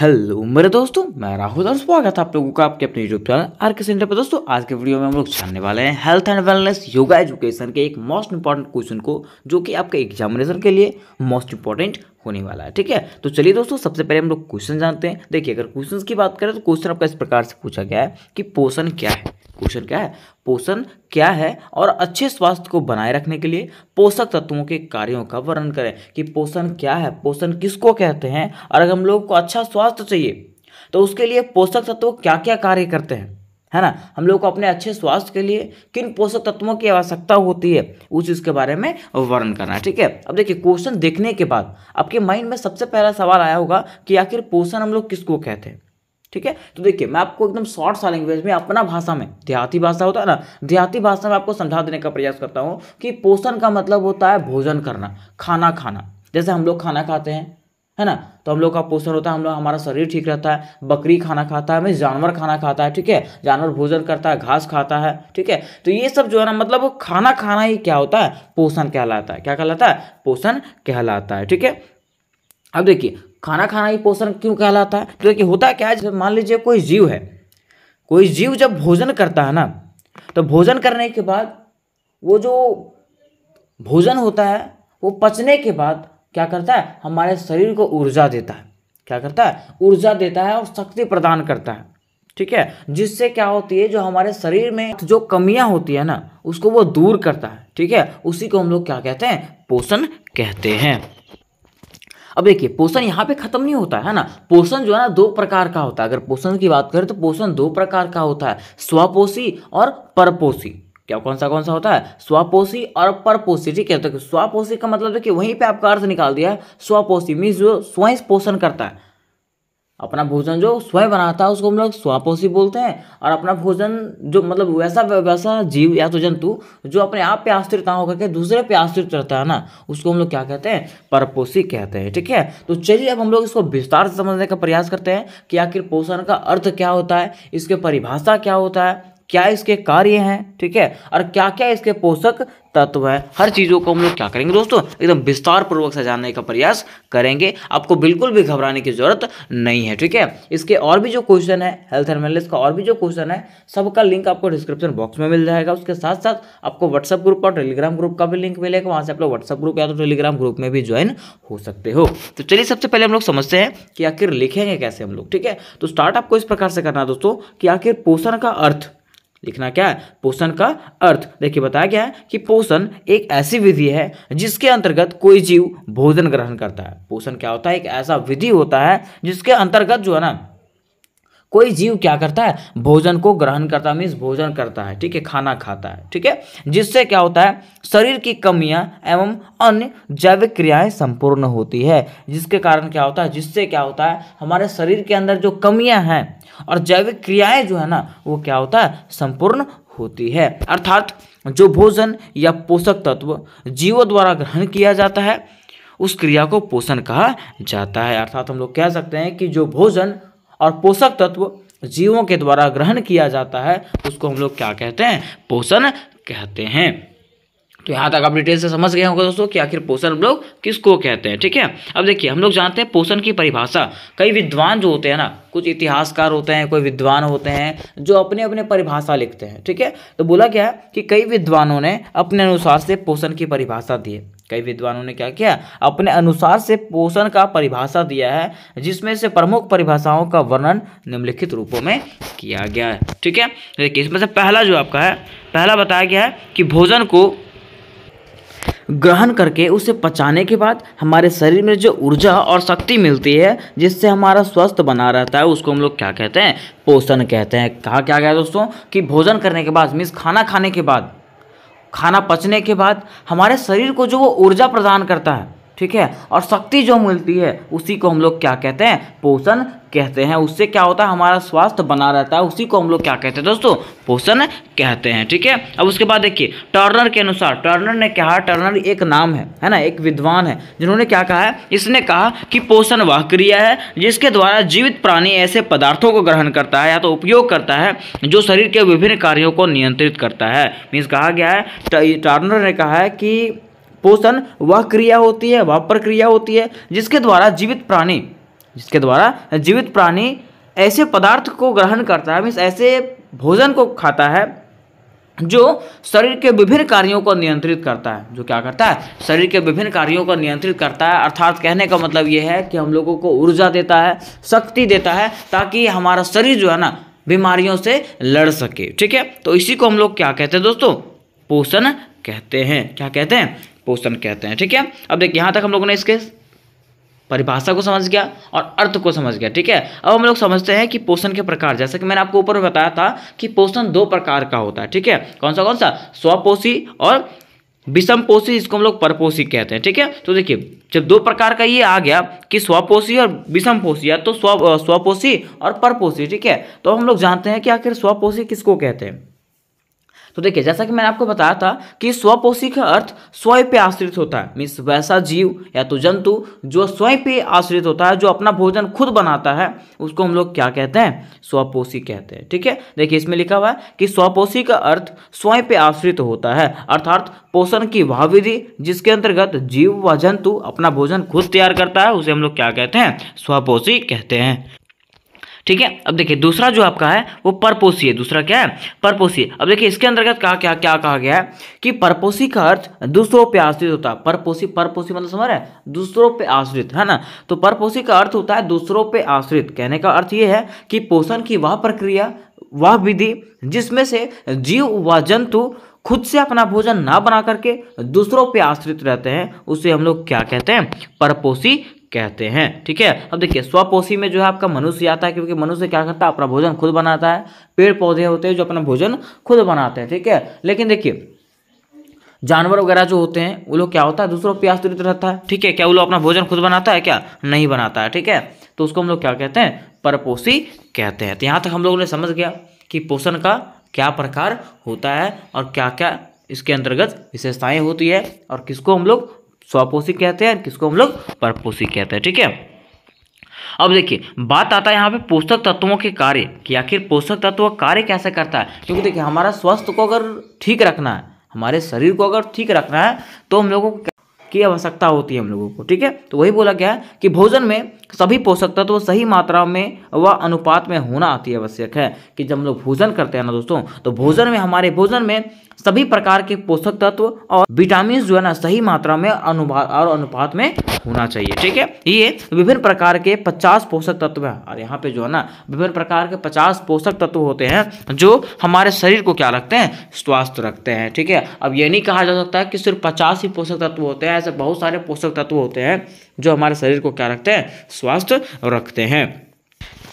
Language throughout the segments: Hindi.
हेलो मेरे दोस्तों मैं राहुल और स्वागत है आप लोगों का आपके अपने YouTube channel R K centre पर दोस्तों आज के वीडियो में हम लोग जानने वाले हैं health and wellness yoga education के एक मोस्ट इंपॉर्टेंट क्वेश्चन को जो कि आपके एग्जामिनेशन के लिए मोस्ट इंपॉर्टेंट होने वाला है ठीक है तो चलिए दोस्तों सबसे पहले हम लोग क्वेश्चन जानते हैं देखिए अगर क्वेश्चन की बात करें तो क्वेश्चन आपका इस प्रकार से पूछा गया है कि पोषण क्या है क्वेश्चन क्या है पोषण क्या है और अच्छे स्वास्थ्य को बनाए रखने के लिए पोषक तत्वों के कार्यों का वर्णन करें कि पोषण क्या है पोषण किसको कहते हैं और अगर हम लोग को अच्छा स्वास्थ्य चाहिए तो उसके लिए पोषक तत्व क्या क्या कार्य करते हैं है ना हम लोग को अपने अच्छे स्वास्थ्य के लिए किन पोषक तत्वों की आवश्यकता होती है उस चीज़ के बारे में वर्णन करना है ठीक है अब देखिए क्वेश्चन देखने के बाद आपके माइंड में सबसे पहला सवाल आया होगा कि आखिर पोषण हम लोग किसको कहते हैं ठीक है तो देखिए मैं आपको एकदम शॉर्ट सा लैंग्वेज में अपना भाषा में देहाती भाषा होता है ना देहाती भाषा में आपको समझा देने का प्रयास करता हूँ कि पोषण का मतलब होता है भोजन करना खाना खाना जैसे हम लोग खाना खाते हैं है ना तो हम लोग का पोषण होता है हम लोग हमारा शरीर ठीक रहता है बकरी खाना खाता है मैं जानवर खाना खाता है ठीक है जानवर भोजन करता है घास खाता है ठीक है तो ये सब जो है ना मतलब वो खाना खाना ही क्या होता है पोषण कहलाता है क्या कहलाता है पोषण कहलाता है ठीक है अब देखिए खाना खाना ही पोषण क्यों कहलाता है क्योंकि तो होता क्या है मान लीजिए कोई जीव है कोई जीव जब भोजन करता है ना तो भोजन करने के बाद वो जो भोजन होता है वो पचने के बाद क्या करता है हमारे शरीर को ऊर्जा देता है क्या करता है ऊर्जा देता है और शक्ति प्रदान करता है ठीक है जिससे क्या होती है जो हमारे शरीर में जो कमियां होती है ना उसको वो दूर करता है ठीक है उसी को हम लोग क्या कहते हैं पोषण कहते हैं अब देखिए पोषण यहाँ पे खत्म नहीं होता है ना पोषण जो है ना दो प्रकार का होता है अगर पोषण की बात करें तो पोषण दो प्रकार का होता है स्वपोषी और परपोषी क्या कौन सा कौन सा होता है स्वपोषी और परपोषी ठीक है तो स्वापोषी का मतलब देखिए वहीं पे आपका अर्थ निकाल दिया है स्वापोषी मीन्स जो स्वयं पोषण करता है अपना भोजन जो स्वयं बनाता है उसको हम लोग स्वापोषी बोलते हैं और अपना भोजन जो मतलब वैसा वैसा जीव या तो जंतु जो अपने आप पे आश्रित ना होकर के दूसरे पे आश्रित रहता है ना उसको हम लोग क्या कहते हैं परपोषी कहते हैं ठीक है तो चलिए अब हम लोग इसको विस्तार से समझने का प्रयास करते हैं कि आखिर पोषण का अर्थ क्या होता है इसके परिभाषा क्या होता है क्या इसके कार्य हैं ठीक है और क्या क्या इसके पोषक तत्व हैं हर चीज़ों को हम लोग क्या करेंगे दोस्तों एकदम विस्तार पूर्वक से जानने का प्रयास करेंगे आपको बिल्कुल भी घबराने की जरूरत नहीं है ठीक है इसके और भी जो क्वेश्चन है हेल्थ एंड वेलनेस का और भी जो क्वेश्चन है सबका लिंक आपको डिस्क्रिप्शन बॉक्स में मिल जाएगा उसके साथ साथ आपको व्हाट्सअप ग्रुप और टेलीग्राम ग्रुप का भी लिंक मिलेगा वहाँ से आप लोग व्हाट्सअप ग्रुप या तो टेलीग्राम ग्रुप में भी ज्वाइन हो सकते हो तो चलिए सबसे पहले हम लोग समझते हैं कि आखिर लिखेंगे कैसे हम लोग ठीक है तो स्टार्ट आपको इस प्रकार से करना है दोस्तों कि आखिर पोषण का अर्थ लिखना क्या है पोषण का अर्थ देखिए बताया गया है कि पोषण एक ऐसी विधि है जिसके अंतर्गत कोई जीव भोजन ग्रहण करता है पोषण क्या होता है एक ऐसा विधि होता है जिसके अंतर्गत जो है ना कोई जीव क्या करता है भोजन को ग्रहण करता है मीन्स भोजन करता है ठीक है खाना खाता है ठीक है जिससे क्या होता है शरीर की कमियां एवं अन्य जैविक क्रियाएं संपूर्ण होती है जिसके कारण क्या होता है जिससे क्या होता है हमारे शरीर के अंदर जो कमियां हैं और जैविक क्रियाएं जो है ना वो क्या होता है संपूर्ण होती है अर्थात जो भोजन या पोषक तत्व जीवों द्वारा ग्रहण किया जाता है उस क्रिया को पोषण कहा जाता है अर्थात हम लोग कह सकते हैं कि जो भोजन और पोषक तत्व जीवों के द्वारा ग्रहण किया जाता है उसको हम लोग क्या कहते हैं पोषण कहते हैं तो यहाँ तक आप डिटेल से समझ गए होंगे दोस्तों कि आखिर पोषण हम लोग किसको कहते हैं ठीक है अब देखिए हम लोग जानते हैं पोषण की परिभाषा कई विद्वान जो होते हैं ना कुछ इतिहासकार होते हैं कोई विद्वान होते हैं जो अपने अपने परिभाषा लिखते हैं ठीक है तो बोला क्या है कि कई विद्वानों ने अपने अनुसार से पोषण की परिभाषा दी है कई विद्वानों ने क्या किया अपने अनुसार से पोषण का परिभाषा दिया है जिसमें से प्रमुख परिभाषाओं का वर्णन निम्नलिखित रूपों में किया गया है ठीक है देखिए इसमें से पहला जो आपका है पहला बताया गया है कि भोजन को ग्रहण करके उसे पचाने के बाद हमारे शरीर में जो ऊर्जा और शक्ति मिलती है जिससे हमारा स्वस्थ बना रहता है उसको हम लोग क्या कहते हैं पोषण कहते हैं कहा क्या गया दोस्तों कि भोजन करने के बाद मीन्स खाना खाने के बाद खाना पचने के बाद हमारे शरीर को जो वो ऊर्जा प्रदान करता है ठीक है और शक्ति जो मिलती है उसी को हम लोग क्या कहते हैं पोषण कहते हैं उससे क्या होता है हमारा स्वास्थ्य बना रहता है उसी को हम लोग क्या कहते हैं दोस्तों पोषण कहते हैं ठीक है अब उसके बाद देखिए टर्नर के अनुसार टर्नर ने कहा टर्नर एक नाम है है ना एक विद्वान है जिन्होंने क्या कहा है इसने कहा कि पोषण वह क्रिया है जिसके द्वारा जीवित प्राणी ऐसे पदार्थों को ग्रहण करता है या तो उपयोग करता है जो शरीर के विभिन्न कार्यों को नियंत्रित करता है मीन्स कहा गया है टर्नर ने कहा है कि पोषण वह क्रिया होती है वह प्रक्रिया होती है जिसके द्वारा जीवित प्राणी जिसके द्वारा जीवित प्राणी ऐसे पदार्थ को ग्रहण करता है मीन्स ऐसे भोजन को खाता है जो शरीर के विभिन्न कार्यों को नियंत्रित करता है जो क्या करता है शरीर के विभिन्न कार्यों को नियंत्रित करता है अर्थात कहने का मतलब ये है कि हम लोगों को ऊर्जा देता है शक्ति देता है ताकि हमारा शरीर जो है ना बीमारियों से लड़ सके ठीक है तो इसी को हम लोग क्या कहते हैं दोस्तों पोषण कहते हैं क्या कहते हैं पोषण कहते हैं ठीक है अब देखिए यहाँ तक हम लोगों ने इसके परिभाषा को समझ गया और अर्थ को समझ गया ठीक है अब हम लोग समझते हैं कि पोषण के प्रकार जैसे कि मैंने आपको ऊपर बताया था कि पोषण दो प्रकार का होता है ठीक है कौन सा कौन सा स्वपोषी और विषम पोषी इसको हम लोग परपोषी कहते हैं ठीक है तो देखिए जब दो प्रकार का ये आ गया कि स्वपोषी और विषम पोषी या तो स्व स्वपोषी और परपोषी ठीक है तो हम लोग जानते हैं कि आखिर स्वपोषी किसको कहते हैं तो देखिए जैसा कि मैंने आपको बताया था कि स्वपोषी का अर्थ स्वयं पे आश्रित होता है मीन्स वैसा जीव या तो जंतु जो स्वयं पे आश्रित होता है जो अपना भोजन खुद बनाता है उसको हम लोग क्या कहते हैं स्वपोषी कहते हैं ठीक है देखिए इसमें लिखा हुआ है कि स्वपोषी का अर्थ स्वयं पे आश्रित होता है अर्थात पोषण की वह विधि जिसके अंतर्गत जीव व जंतु अपना भोजन खुद तैयार करता है उसे हम लोग क्या कहते हैं स्वपोषी कहते हैं ठीक है अब देखिए दूसरा जो आपका है वो परपोसी है दूसरा क्या है परपोसी है। अब देखिए इसके अंतर्गत कहा क्या क्या कहा गया है कि परपोसी का अर्थ दूसरों पर आश्रित होता है परपोसी परपोसी मतलब समझ रहे दूसरों पर आश्रित है ना तो परपोसी का अर्थ होता है दूसरों पर आश्रित कहने का अर्थ ये है कि पोषण की वह प्रक्रिया वह विधि जिसमें से जीव व जंतु खुद से अपना भोजन ना बना करके दूसरों पे आश्रित रहते हैं उसे हम लोग क्या कहते हैं परपोषी कहते हैं ठीक है अब देखिए स्वपोषी में जो है आपका मनुष्य आता है क्योंकि मनुष्य क्या करता है अपना भोजन खुद बनाता है पेड़ पौधे होते हैं जो अपना भोजन खुद बनाते हैं ठीक है लेकिन देखिए जानवर वगैरह जो होते हैं वो लोग क्या होता है दूसरों प्यास तुरित रहता है ठीक है क्या वो लोग अपना भोजन खुद बनाता है क्या नहीं बनाता है ठीक है तो उसको हम लोग क्या कहते हैं परपोषी कहते हैं तो यहाँ तक हम लोगों ने समझ गया कि पोषण का क्या प्रकार होता है और क्या क्या इसके अंतर्गत विशेषताएं होती है और किसको हम लोग स्वपोषी कहते हैं किसको हम लोग परपोषी कहते हैं ठीक है अब देखिए बात आता है यहाँ पे पोषक तत्वों के कार्य कि आखिर पोषक तत्व कार्य कैसे करता है क्योंकि देखिए हमारा स्वास्थ्य को अगर ठीक रखना है हमारे शरीर को अगर ठीक रखना है तो हम लोगों को की आवश्यकता होती है हम लोगों को ठीक है तो वही बोला गया है कि भोजन में सभी पोषक तत्व सही मात्रा में व अनुपात में होना अति आवश्यक है कि जब हम लोग भोजन करते हैं ना दोस्तों तो भोजन में हमारे भोजन में सभी प्रकार के पोषक तत्व और विटामिन जो है ना सही मात्रा में अनुभाग और अनुपात में होना चाहिए ठीक है ये विभिन्न प्रकार के 50 पोषक तत्व हैं और यहाँ पे जो है ना विभिन्न प्रकार के 50 पोषक तत्व होते हैं जो हमारे शरीर को क्या रखते हैं स्वास्थ्य रखते हैं ठीक है अब ये नहीं कहा जा सकता है कि सिर्फ पचास ही पोषक तत्व होते हैं ऐसे बहुत सारे पोषक तत्व होते हैं जो हमारे शरीर को क्या रखते हैं स्वास्थ्य रखते हैं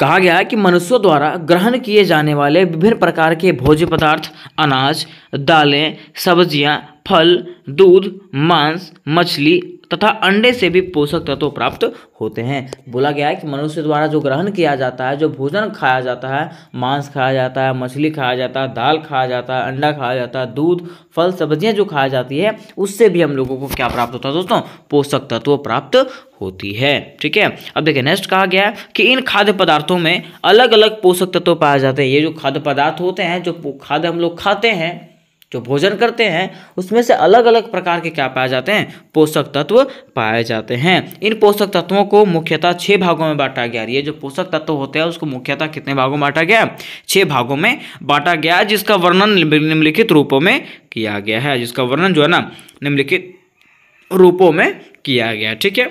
कहा गया है कि मनुष्यों द्वारा ग्रहण किए जाने वाले विभिन्न प्रकार के भोज्य पदार्थ अनाज दालें सब्जियां फल दूध मांस मछली तथा अंडे से भी पोषक तत्व तो प्राप्त होते हैं बोला गया है कि मनुष्य द्वारा जो ग्रहण किया जाता है जो भोजन खाया जाता है मांस खाया जाता है मछली खाया जाता है दाल खाया जाता है अंडा खाया जाता है दूध फल सब्जियां जो खाया जाती है उससे भी हम लोगों को क्या प्राप्त होता है दोस्तों पोषक तत्व तो प्राप्त होती है ठीक है अब देखिए नेक्स्ट कहा गया है कि इन खाद्य पदार्थों में अलग अलग पोषक तत्व पाए जाते हैं ये जो खाद्य पदार्थ होते हैं जो खाद्य हम लोग खाते हैं जो भोजन करते हैं उसमें से अलग अलग प्रकार के क्या पाए जाते हैं पोषक तत्व पाए जाते हैं इन पोषक तत्वों को मुख्यतः छः भागों में बांटा गया ये जो पोषक तत्व होते हैं उसको मुख्यतः कितने भागों में बांटा गया छः भागों में बांटा गया जिसका वर्णन निम्नलिखित रूपों में किया गया है जिसका वर्णन जो है ना निम्नलिखित रूपों में किया गया ठीक है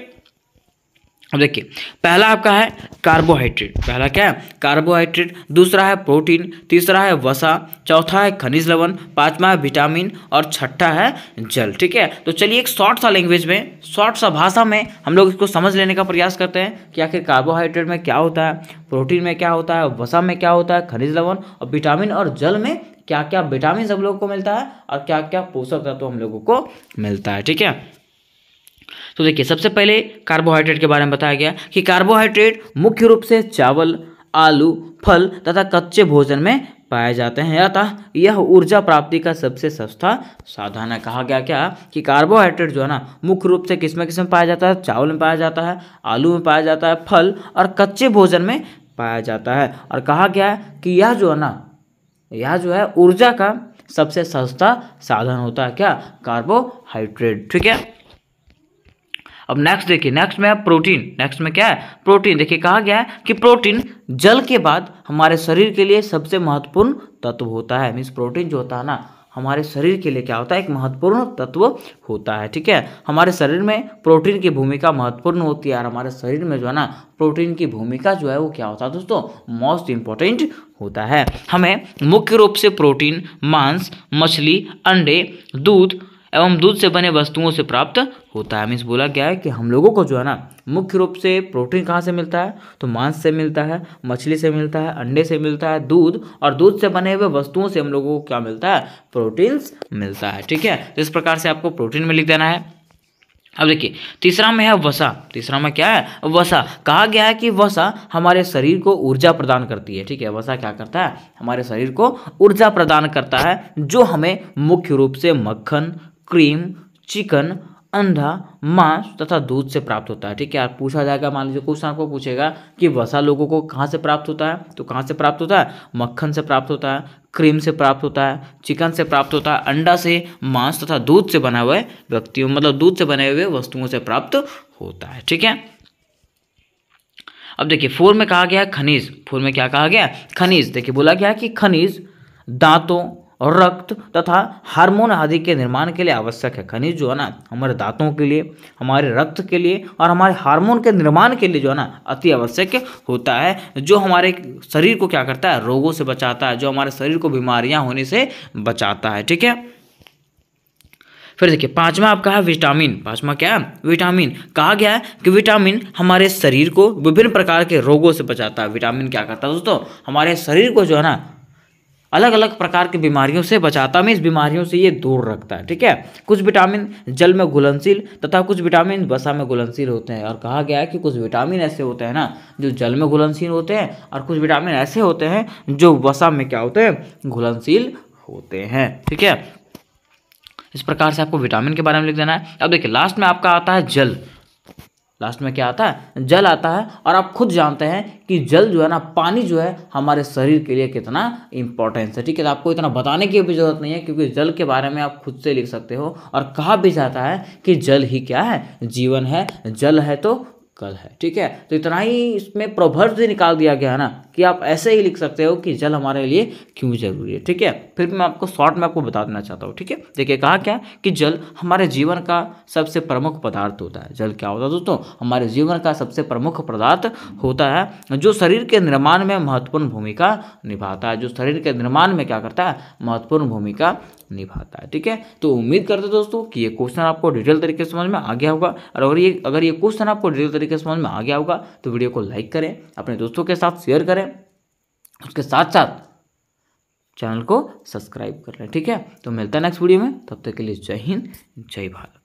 अब देखिए पहला आपका है कार्बोहाइड्रेट पहला क्या है कार्बोहाइड्रेट दूसरा है प्रोटीन तीसरा है वसा चौथा है खनिज लवण पांचवा है विटामिन और छठा है जल ठीक है तो चलिए एक शॉर्ट सा लैंग्वेज में शॉर्ट सा भाषा में हम लोग इसको समझ लेने का प्रयास करते हैं कि आखिर कार्बोहाइड्रेट में क्या होता है प्रोटीन में क्या होता है वसा में क्या होता है खनिज लवन और विटामिन और जल में क्या क्या विटामिन हम लोगों को मिलता है और क्या क्या पोषक तत्व हम लोगों को मिलता है ठीक है तो देखिए सबसे पहले कार्बोहाइड्रेट के बारे में बताया गया कि कार्बोहाइड्रेट मुख्य रूप से चावल आलू फल तथा कच्चे भोजन में पाए जाते हैं अतः यह ऊर्जा प्राप्ति का सबसे सस्ता साधन है कहा गया क्या कि कार्बोहाइड्रेट जो है ना मुख्य रूप से किस में किस में पाया जाता है चावल में पाया जाता है आलू में पाया जाता है फल और कच्चे भोजन में पाया जाता है और कहा गया कि यह जो है ना यह जो है ऊर्जा का सबसे सस्ता साधन होता है क्या कार्बोहाइड्रेट ठीक है अब नेक्स्ट देखिए नेक्स्ट में है प्रोटीन नेक्स्ट में क्या है प्रोटीन देखिए कहा गया है कि प्रोटीन जल के बाद हमारे शरीर के लिए सबसे महत्वपूर्ण तत्व होता है मीन्स प्रोटीन जो होता है ना हमारे शरीर के लिए क्या होता है एक महत्वपूर्ण तत्व होता है ठीक है हमारे शरीर में प्रोटीन की भूमिका महत्वपूर्ण होती है और हमारे शरीर में जो है ना प्रोटीन की भूमिका जो है वो क्या होता है दोस्तों मोस्ट इंपॉर्टेंट होता है हमें मुख्य रूप से प्रोटीन मांस मछली अंडे दूध एवं दूध से बने वस्तुओं से प्राप्त होता है मीन्स बोला क्या है कि हम लोगों को जो है ना मुख्य रूप से प्रोटीन कहाँ से मिलता है तो मांस से मिलता है मछली से मिलता है अंडे से मिलता है दूध और दूध से बने हुए वस्तुओं से हम लोगों को क्या मिलता है प्रोटीन्स मिलता है ठीक है तो इस प्रकार से आपको प्रोटीन में लिख देना है अब देखिए तीसरा में है वसा तीसरा में क्या है वसा कहा गया है कि वसा हमारे शरीर को ऊर्जा प्रदान करती है ठीक है वसा क्या करता है हमारे शरीर को ऊर्जा प्रदान करता है जो हमें मुख्य रूप से मक्खन क्रीम चिकन अंडा मांस तथा दूध से प्राप्त होता है ठीक है पूछा जाएगा मान लीजिए क्वेश्चन आपको पूछेगा कि वसा लोगों को कहाँ से प्राप्त होता है तो कहाँ से प्राप्त होता है मक्खन से प्राप्त होता है क्रीम से प्राप्त होता है चिकन से प्राप्त होता है अंडा से मांस तथा दूध से बना हुए व्यक्तियों मतलब दूध से बने हुए वस्तुओं से प्राप्त होता है ठीक है अब देखिए फोर में कहा गया खनिज फोर में क्या कहा गया खनिज देखिए बोला गया कि खनिज दांतों और रक्त तथा हार्मोन आदि के निर्माण के लिए आवश्यक है खनिज जो है ना हमारे दांतों के लिए हमारे रक्त के लिए और हमारे हार्मोन के निर्माण के लिए जो है ना अति आवश्यक होता है जो हमारे शरीर को क्या करता है रोगों से बचाता है जो हमारे शरीर को बीमारियां होने से बचाता है ठीक है फिर देखिए पांचवा आपका है विटामिन पांचवा क्या है विटामिन कहा गया है कि विटामिन हमारे शरीर को विभिन्न प्रकार के रोगों से बचाता है विटामिन क्या करता है दोस्तों हमारे शरीर को जो है ना अलग अलग प्रकार की बीमारियों से बचाता हमें इस बीमारियों से ये दूर रखता है ठीक है कुछ विटामिन जल में घुलनशील तथा कुछ विटामिन वसा में घुलनशील होते हैं और कहा गया है कि कुछ विटामिन ऐसे होते हैं ना जो जल में घुलनशील होते हैं और कुछ विटामिन ऐसे होते हैं जो वसा में क्या होते हैं घुलनशील होते हैं ठीक है इस प्रकार से आपको विटामिन के बारे में लिख देना है अब देखिए लास्ट में आपका आता है जल लास्ट में क्या आता है जल आता है और आप खुद जानते हैं कि जल जो है ना पानी जो है हमारे शरीर के लिए कितना इंपॉर्टेंस है ठीक है तो आपको इतना बताने की भी ज़रूरत नहीं है क्योंकि जल के बारे में आप खुद से लिख सकते हो और कहा भी जाता है कि जल ही क्या है जीवन है जल है तो कल है ठीक है तो इतना ही इसमें प्रोवर्ब भी निकाल दिया गया है ना कि आप ऐसे ही लिख सकते हो कि जल हमारे लिए क्यों ज़रूरी है ठीक है फिर मैं आपको शॉर्ट में आपको बता देना चाहता हूँ ठीक है देखिए कहा क्या है कि जल हमारे जीवन का सबसे प्रमुख पदार्थ होता है जल क्या होता है दोस्तों हमारे जीवन का सबसे प्रमुख पदार्थ होता है जो शरीर के निर्माण में महत्वपूर्ण भूमिका निभाता है जो शरीर के निर्माण में क्या करता है महत्वपूर्ण भूमिका निभाता है ठीक है तो उम्मीद करते दोस्तों कि ये क्वेश्चन आपको डिटेल तरीके से समझ में आ गया होगा और अगर ये अगर ये क्वेश्चन आपको डिटेल तरीके से समझ में आ गया होगा तो वीडियो को लाइक करें अपने दोस्तों के साथ शेयर करें उसके साथ साथ चैनल को सब्सक्राइब कर लें ठीक है तो मिलता है नेक्स्ट वीडियो में तब तक के लिए जय हिंद जय भारत